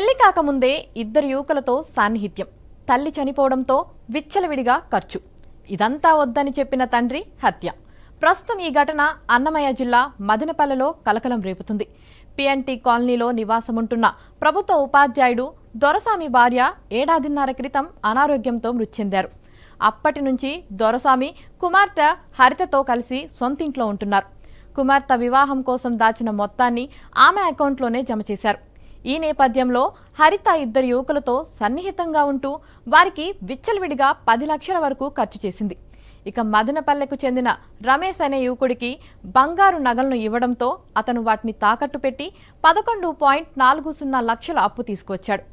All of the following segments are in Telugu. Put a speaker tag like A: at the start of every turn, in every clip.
A: పెళ్లి కాకముందే ఇద్దరు యువకులతో సాన్నిహిత్యం తల్లి చనిపోవడంతో విచ్చలవిడిగా ఖర్చు ఇదంతా వద్దని చెప్పిన తండ్రి హత్య ప్రస్తుతం ఈ ఘటన అన్నమయ్య జిల్లా మదనపల్లెలో కలకలం రేపుతుంది పిఎన్టీ కాలనీలో నివాసముంటున్న ప్రభుత్వ ఉపాధ్యాయుడు దొరసామి భార్య ఏడాదిన్నర క్రితం అనారోగ్యంతో మృతి చెందారు అప్పటి నుంచి దొరసామి కుమార్తె హరితతో కలిసి సొంతింట్లో ఉంటున్నారు కుమార్తె వివాహం కోసం దాచిన మొత్తాన్ని ఆమె అకౌంట్లోనే జమ చేశారు ఈ నేపథ్యంలో హరిత ఇద్దరు యువకులతో సన్నిహితంగా ఉంటూ వారికి విచ్చలవిడిగా పది లక్షల వరకు ఖర్చు చేసింది ఇక మదనపల్లెకు చెందిన రమేష్ అనే యువకుడికి బంగారు నగలను ఇవ్వడంతో అతను వాటిని తాకట్టు పెట్టి పదకొండు పాయింట్ నాలుగు సున్నా లక్షల అప్పు తీసుకొచ్చాడు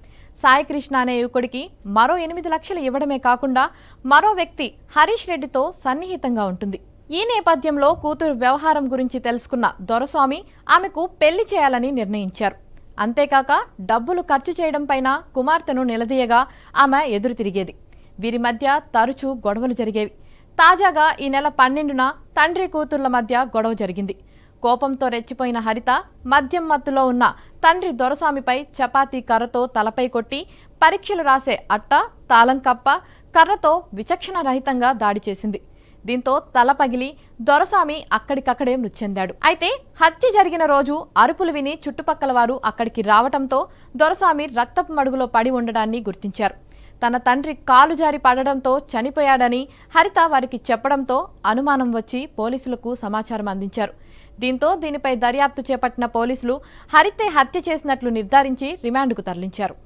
A: సాయికృష్ణ అనే యువకుడికి మరో ఎనిమిది లక్షలు ఇవ్వడమే కాకుండా మరో వ్యక్తి హరీష్ రెడ్డితో సన్నిహితంగా ఉంటుంది ఈ నేపథ్యంలో కూతురు వ్యవహారం గురించి తెలుసుకున్న దొరస్వామి ఆమెకు పెళ్లి చేయాలని నిర్ణయించారు అంతేకాక డబ్బులు ఖర్చు చేయడం పైన కుమార్తెను నిలదీయగా ఆమె ఎదురు తిరిగేది వీరి మధ్య తరచూ గొడవలు జరిగేవి తాజాగా ఈ నెల పన్నెండున తండ్రి కూతుర్ల మధ్య గొడవ జరిగింది కోపంతో రెచ్చిపోయిన హరిత మద్యం మత్తులో ఉన్న తండ్రి దొరసామిపై చపాతీ కర్రతో తలపై కొట్టి పరీక్షలు రాసే అట్ట తాళం కప్ప కర్రతో విచక్షణ రహితంగా దాడి చేసింది దీంతో తల పగిలి దొరస్వామి అక్కడికక్కడే మృత్యందాడు అయితే హత్య జరిగిన రోజు అరుపులు విని చుట్టుపక్కల వారు అక్కడికి రావటంతో దొరస్వామి రక్తపు మడుగులో పడి ఉండడాన్ని గుర్తించారు తన తండ్రి కాలు జారి పడడంతో చనిపోయాడని హరిత వారికి చెప్పడంతో అనుమానం వచ్చి పోలీసులకు సమాచారం అందించారు దీంతో దీనిపై దర్యాప్తు చేపట్టిన పోలీసులు హరితే హత్య చేసినట్లు నిర్ధారించి రిమాండ్కు తరలించారు